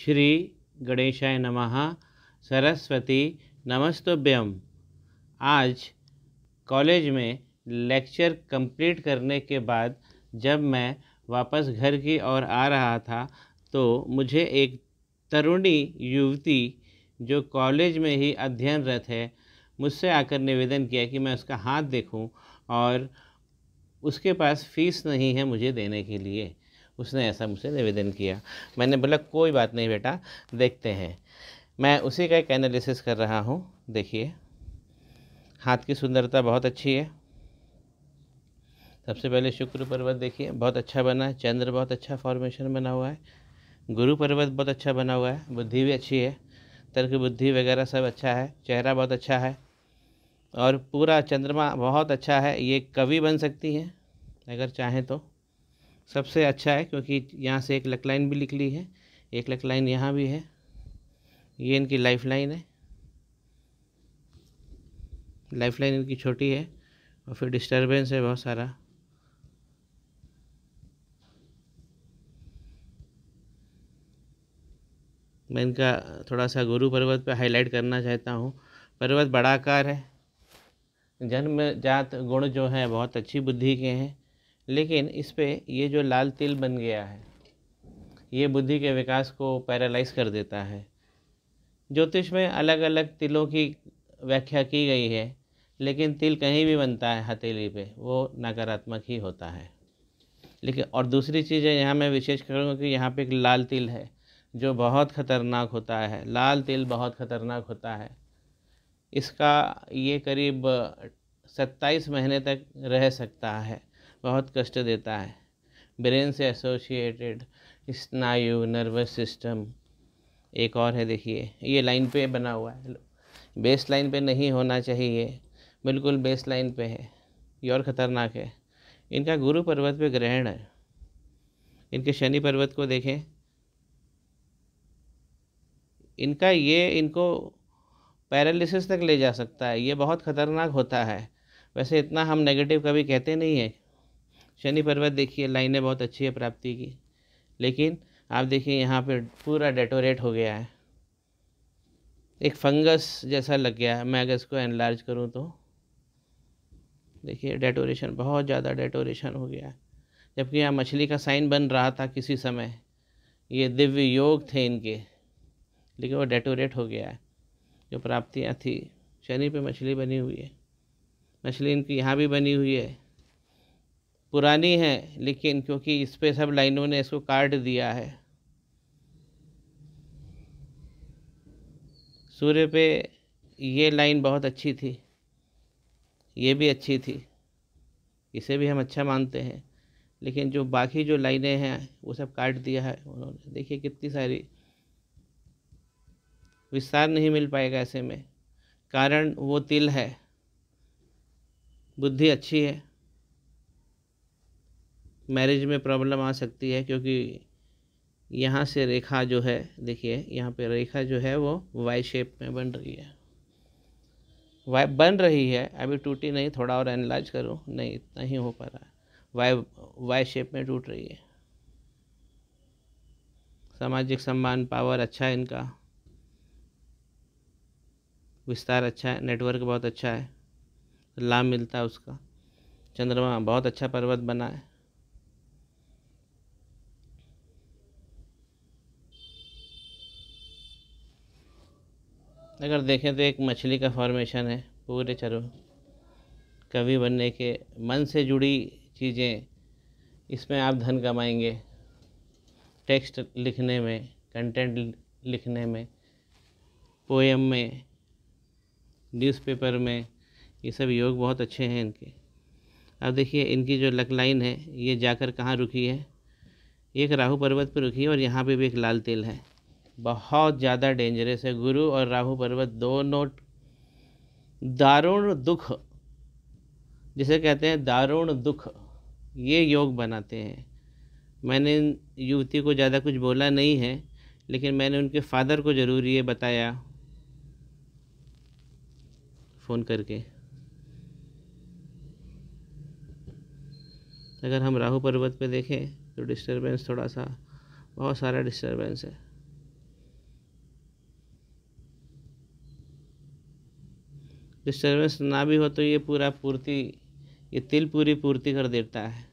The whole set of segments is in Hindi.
श्री गणेशाय नमः सरस्वती नमस्तुभ्यम आज कॉलेज में लेक्चर कंप्लीट करने के बाद जब मैं वापस घर की ओर आ रहा था तो मुझे एक तरुणी युवती जो कॉलेज में ही अध्ययनरत है मुझसे आकर निवेदन किया कि मैं उसका हाथ देखूं और उसके पास फीस नहीं है मुझे देने के लिए उसने ऐसा मुझसे निवेदन किया मैंने बोला कोई बात नहीं बेटा देखते हैं मैं उसी का एक एनालिसिस कर रहा हूँ देखिए हाथ की सुंदरता बहुत अच्छी है सबसे पहले शुक्र पर्वत देखिए बहुत अच्छा बना है चंद्र बहुत अच्छा फॉर्मेशन बना हुआ है गुरु पर्वत बहुत अच्छा बना हुआ है बुद्धि भी अच्छी है तर्क बुद्धि वगैरह सब अच्छा है चेहरा बहुत अच्छा है और पूरा चंद्रमा बहुत अच्छा है ये कवि बन सकती है अगर चाहें तो सबसे अच्छा है क्योंकि यहाँ से एक लक लाइन भी निकली है एक लक लाइन यहाँ भी है ये इनकी लाइफ लाइन है लाइफ लाइन इनकी छोटी है और फिर डिस्टर्बेंस है बहुत सारा मैं इनका थोड़ा सा गुरु पर्वत पे हाईलाइट करना चाहता हूँ पर्वत बड़ाकार है जन्म जात गुण जो हैं बहुत अच्छी बुद्धि के हैं लेकिन इस पर ये जो लाल तिल बन गया है ये बुद्धि के विकास को पैरालाइज कर देता है ज्योतिष में अलग अलग तिलों की व्याख्या की गई है लेकिन तिल कहीं भी बनता है हथेली पे वो नकारात्मक ही होता है लेकिन और दूसरी चीज़ है यहाँ मैं विशेष करूँगा कि यहाँ पे एक लाल तिल है जो बहुत ख़तरनाक होता है लाल तिल बहुत ख़तरनाक होता है इसका ये करीब सत्ताईस महीने तक रह सकता है बहुत कष्ट देता है ब्रेन से एसोसिएटेड स्नायु नर्वस सिस्टम एक और है देखिए ये लाइन पे बना हुआ है बेस लाइन पे नहीं होना चाहिए बिल्कुल बेस लाइन पे है ये और ख़तरनाक है इनका गुरु पर्वत पे ग्रहण है इनके शनि पर्वत को देखें इनका ये इनको पैरालिसिस तक ले जा सकता है ये बहुत ख़तरनाक होता है वैसे इतना हम नेगेटिव कभी कहते नहीं हैं शनि पर्वत देखिए लाइनें बहुत अच्छी है प्राप्ति की लेकिन आप देखिए यहाँ पर पूरा डेटोरेट हो गया है एक फंगस जैसा लग गया है मैं अगर इसको एनलार्ज करूँ तो देखिए डेटोरेशन बहुत ज़्यादा डेटोरेशन हो गया है जबकि यहाँ मछली का साइन बन रहा था किसी समय ये दिव्य योग थे इनके लेकिन वो डेटोरेट हो गया है जो प्राप्तियाँ थी शनि पे मछली बनी हुई है मछली इनकी यहाँ भी बनी हुई है पुरानी है लेकिन क्योंकि इस पर सब लाइनों ने इसको काट दिया है सूर्य पे ये लाइन बहुत अच्छी थी ये भी अच्छी थी इसे भी हम अच्छा मानते हैं लेकिन जो बाकी जो लाइनें हैं वो सब काट दिया है उन्होंने देखिए कितनी सारी विस्तार नहीं मिल पाएगा ऐसे में कारण वो तिल है बुद्धि अच्छी है मैरिज में प्रॉब्लम आ सकती है क्योंकि यहाँ से रेखा जो है देखिए यहाँ पे रेखा जो है वो वाई शेप में बन रही है वाई बन रही है अभी टूटी नहीं थोड़ा और एनलाज करो नहीं इतना ही हो पा रहा है वाई वाई शेप में टूट रही है सामाजिक सम्मान पावर अच्छा है इनका विस्तार अच्छा है नेटवर्क बहुत अच्छा है लाभ मिलता है उसका चंद्रमा बहुत अच्छा पर्वत बना है अगर देखें तो एक मछली का फॉर्मेशन है पूरे चरो कवि बनने के मन से जुड़ी चीज़ें इसमें आप धन कमाएंगे टेक्स्ट लिखने में कंटेंट लिखने में पोएम में न्यूज़पेपर में ये सब योग बहुत अच्छे हैं इनके अब देखिए इनकी जो लक लाइन है ये जाकर कहाँ रुकी है एक राहु पर्वत पर रुकी है और यहाँ पे भी एक लाल तेल है बहुत ज़्यादा डेंजरस है गुरु और राहु पर्वत दो नोट दारुण दुख जिसे कहते हैं दारुण दुख ये योग बनाते हैं मैंने इन युवती को ज़्यादा कुछ बोला नहीं है लेकिन मैंने उनके फादर को ज़रूर ये बताया फ़ोन करके अगर हम राहु पर्वत पे देखें तो डिस्टरबेंस थोड़ा सा बहुत सारा डिस्टरबेंस है डिस्टर्बेंस ना भी हो तो ये पूरा पूर्ति ये तिल पूरी पूर्ति कर देता है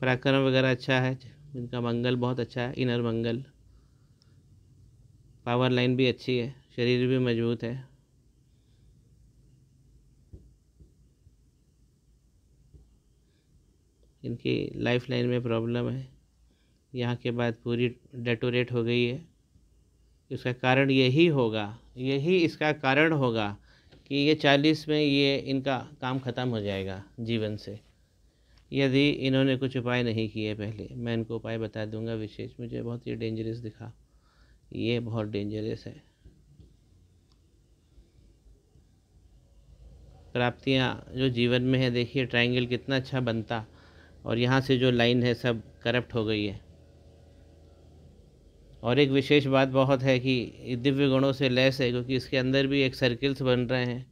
पराक्रम वगैरह अच्छा है इनका मंगल बहुत अच्छा है इनर मंगल पावर लाइन भी अच्छी है शरीर भी मजबूत है इनकी लाइफ लाइन में प्रॉब्लम है यहाँ के बाद पूरी डेटोरेट हो गई है इसका कारण यही होगा यही इसका कारण होगा कि ये चालीस में ये इनका काम ख़त्म हो जाएगा जीवन से यदि इन्होंने कुछ उपाय नहीं किए पहले मैं इनको उपाय बता दूंगा विशेष मुझे बहुत ही डेंजरस दिखा ये बहुत डेंजरस है प्राप्तियाँ जो जीवन में है देखिए ट्रायंगल कितना अच्छा बनता और यहाँ से जो लाइन है सब करप्ट हो गई है और एक विशेष बात बहुत है कि दिव्य गुणों से लैस है क्योंकि इसके अंदर भी एक सर्किल्स बन रहे हैं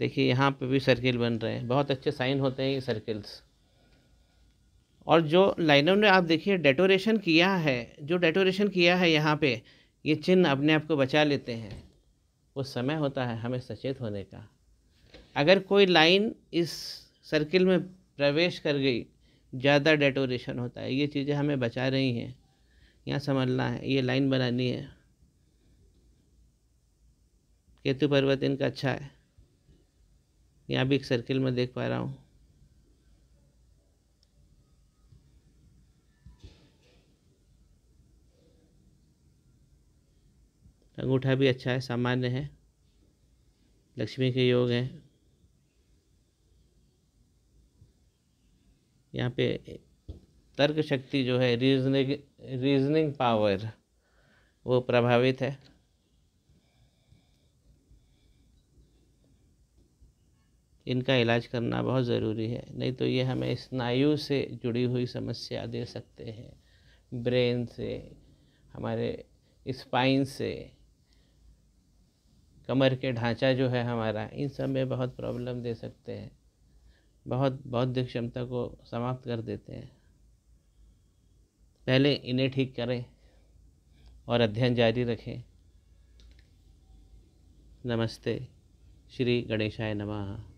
देखिए यहाँ पे भी सर्किल बन रहे हैं बहुत अच्छे साइन होते हैं ये सर्किल्स और जो लाइनों ने आप देखिए डेटोरेशन किया है जो डेटोरेशन किया है यहाँ पे ये चिन्ह अपने आप को बचा लेते हैं वो समय होता है हमें सचेत होने का अगर कोई लाइन इस सर्किल में प्रवेश कर गई ज़्यादा डेटोरेशन होता है ये चीज़ें हमें बचा रही हैं यहाँ समझना है ये लाइन बनानी है केतु पर्वत इनका अच्छा है यहाँ भी एक सर्किल में देख पा रहा हूँ अंगूठा भी अच्छा है सामान्य है लक्ष्मी के योग हैं यहाँ पे तर्क शक्ति जो है रीजनिंग रीजनिंग पावर वो प्रभावित है इनका इलाज करना बहुत ज़रूरी है नहीं तो ये हमें स्नायु से जुड़ी हुई समस्या दे सकते हैं ब्रेन से हमारे स्पाइन से कमर के ढांचा जो है हमारा इन सब में बहुत प्रॉब्लम दे सकते हैं बहुत बौद्धिक क्षमता को समाप्त कर देते हैं पहले इन्हें ठीक करें और अध्ययन जारी रखें नमस्ते श्री गणेशाय नमः